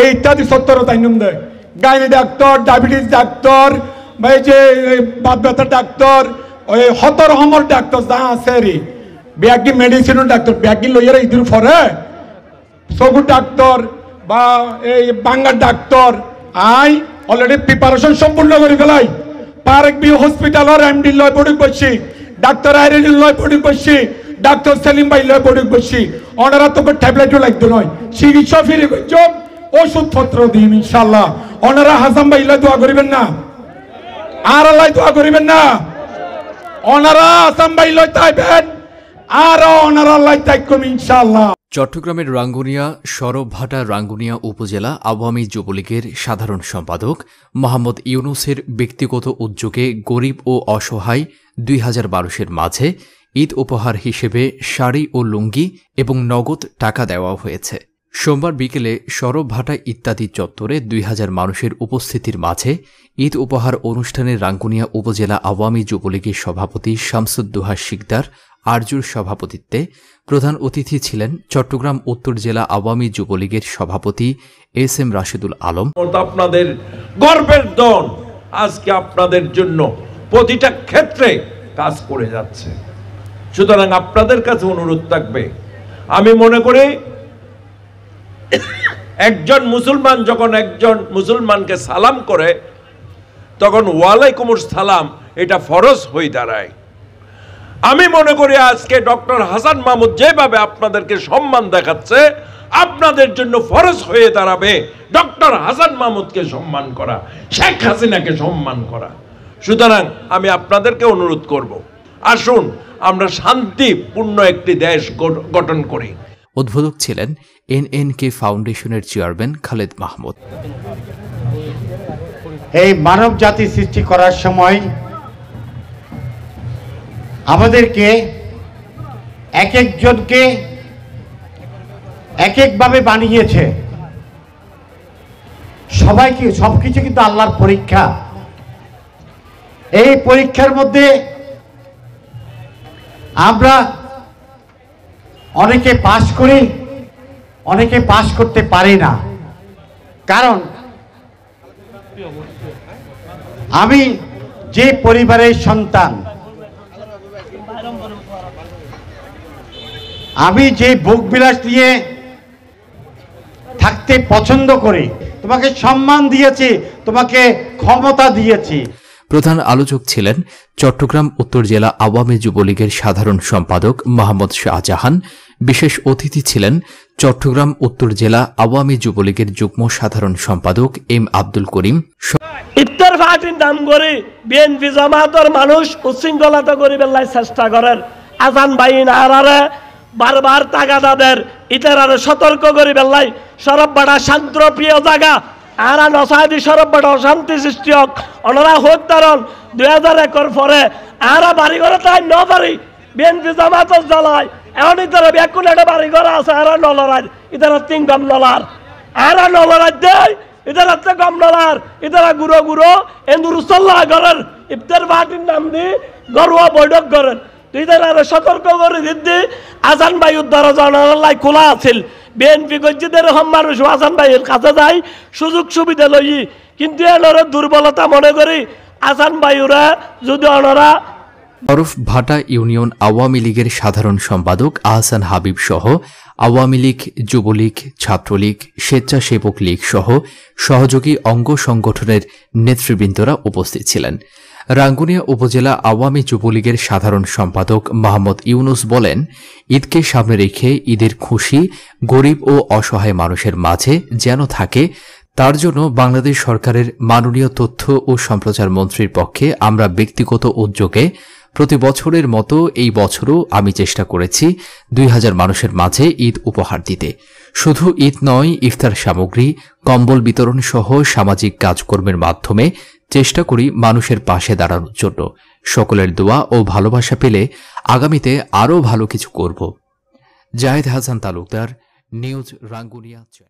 এই ইত্যাদি সত্তর তাই দেয় গাইনি ডাক্তার ডায়াবেটিস ডাক্তার এই যে বাদ ব্যথার ডাক্তার ওই হতর হমর ডাক্তার যা আছে রে ব্যাগি মেডিসিনের ডাক্তার ব্যাগি লইয়ার ইদিন ফরে সগু ডাক্তার বা এই বাঙ্গার ডাক্তার আই অলরেডি প্রিপারেশন সম্পূর্ণ করে ফেলাই পারেক বি হসপিটালের এমডি লয় পড়ি বসছি ডাক্তার আইরেন লয় পড়ি বসছি ডাক্তার সেলিম ভাই লয় পড়ি বসছি অনারা তোকে ট্যাবলেটও লাগতে নয় চিকিৎসা ফিরে চোখ ওষুধপত্র দিন ইনশাল্লাহ ওনারা হাসান ভাই দোয়া করিবেন না আর আল্লাহ দোয়া করিবেন না ওনারা হাসান ভাই তাইবেন আর ওনারা আল্লাহ তাই কম ইনশাল্লাহ চট্টগ্রামের রাঙ্গুনিয়া সরবভাটা রাঙ্গুনিয়া উপজেলা আওয়ামী যুবলীগের সাধারণ সম্পাদক মোহাম্মদ ইউনুসের ব্যক্তিগত উদ্যোগে গরিব ও অসহায় দুই হাজার বারোশের মাঝে ঈদ উপহার হিসেবে শাড়ি ও লুঙ্গি এবং নগদ টাকা দেওয়া হয়েছে সোমবার বিকেলে সরব ভাটা ইত্যাদি চত্বরে দুই হাজার মানুষের উপস্থিতির মাঝে ঈদ উপহার অনুষ্ঠানে রাঙ্গুনিয়া উপজেলা আওয়ামী যুবলীগের সভাপতি শামসুদ্দোহা শিকদার আরজুর সভাপতিত্বে প্রধান অতিথি ছিলেন চট্টগ্রাম উত্তর জেলা আওয়ামী যুবলীগের সভাপতি এস এম রাশিদুল আলম আপনাদের গর্বের দন আজকে আপনাদের জন্য প্রতিটা ক্ষেত্রে কাজ করে যাচ্ছে সুতরাং আপনাদের কাছে অনুরোধ থাকবে আমি মনে করি একজন মুসলমান যখন একজন মুসলমানকে সালাম করে তখন ওয়ালাইকুমুর সালাম এটা ফরজ হয়ে দাঁড়ায় আমি মনে করি আজকে ডক্টর হাসান মাহমুদ যেভাবে আপনাদেরকে সম্মান দেখাচ্ছে আপনাদের জন্য ফরজ হয়ে দাঁড়াবে ডক্টর হাসান মাহমুদকে সম্মান করা শেখ হাসিনাকে সম্মান করা সুতরাং আমি আপনাদেরকে অনুরোধ করব আসুন আমরা শান্তিপূর্ণ একটি দেশ গঠন করি উদ্বোধক ছিলেন এনএনকে ফাউন্ডেশনের চেয়ারম্যান খালেদ মাহমুদ এই মানব জাতি সৃষ্টি করার সময় আমাদেরকে এক একজনকে এক একভাবে বানিয়েছে সবাইকে সব কিছু কিন্তু আল্লাহর পরীক্ষা এই পরীক্ষার মধ্যে আমরা অনেকে পাশ করে অনেকে পাশ করতে পারে না কারণ আমি যে পরিবারের সন্তান আমি যে বিলাস নিয়ে থাকতে পছন্দ করি তোমাকে সম্মান দিয়েছি তোমাকে ক্ষমতা দিয়েছি প্রধান আলোচক ছিলেন চট্টগ্রাম উত্তর জেলা আওয়ামী যুবলীগের সাধারণ সম্পাদক মোহাম্মদ শাহজাহান বিশেষ অতিথি ছিলেন চট্টগ্রাম উত্তর জেলা আওয়ামী যুবলীগের যুগ্ম সাধারণ সম্পাদক এম আব্দুল করিম ইফতার পার্টির নাম করে বিএনপি জামাতের মানুষ উচ্ছৃঙ্খলতা বেলায় চেষ্টা করেন আজান বাইন আরারা বারবার তাগাদাদের ইতারারে সতর্ক করিবেন বেলায় সরব বাড়া শান্ত প্রিয় জায়গা আর নসাদি সরব্বট অশান্তি সৃষ্টি হোক অনরা হোক তারণ দুই হাজার একর পরে আর বাড়ি ঘরে তাই ন পারি বিএনপি জামাত জ্বালায় এমন ইতারা বেকুন একটা বাড়ি ঘর আছে আর নলরাজ ইতারা তিন গম নলার আর নলরাজ দেয় ইতার হচ্ছে গম নলার ইতারা গুঁড়ো গুঁড়ো সল্লাহ করেন ইফতার পার্টির নাম দি গরুয়া বৈঠক করেন তুই তারা সতর্ক করে দিদি আজান বায়ুর দ্বারা জানালাই খোলা আছিল বিএনপি গজ্জিদের রহম মানুষ ওয়াজান ভাইয়ের কাছে যাই সুযোগ সুবিধা লই কিন্তু এনারা দুর্বলতা মনে করি আসান ভাইরা যদি অনরা অরফ ভাটা ইউনিয়ন আওয়ামী লীগের সাধারণ সম্পাদক আহসান হাবিব সহ আওয়ামী লীগ যুবলীগ ছাত্রলীগ স্বেচ্ছাসেবক লীগ সহ সহযোগী অঙ্গ সংগঠনের নেতৃবৃন্দরা উপস্থিত ছিলেন রাঙ্গুনিয়া উপজেলা আওয়ামী যুবলীগের সাধারণ সম্পাদক মাহমুদ ইউনুস বলেন ঈদকে সামনে রেখে ঈদের খুশি গরিব ও অসহায় মানুষের মাঝে যেন থাকে তার জন্য বাংলাদেশ সরকারের মাননীয় তথ্য ও সম্প্রচার মন্ত্রীর পক্ষে আমরা ব্যক্তিগত উদ্যোগে প্রতি বছরের মতো এই বছরও আমি চেষ্টা করেছি দুই হাজার মানুষের মাঝে ঈদ উপহার দিতে শুধু ঈদ নয় ইফতার সামগ্রী কম্বল বিতরণ সহ সামাজিক কাজকর্মের মাধ্যমে চেষ্টা করি মানুষের পাশে দাঁড়ানোর জন্য সকলের দোয়া ও ভালোবাসা পেলে আগামীতে আরও ভালো কিছু করব জাহেদ হাসান তালুকদার নিউজ রাঙ্গুনিয়া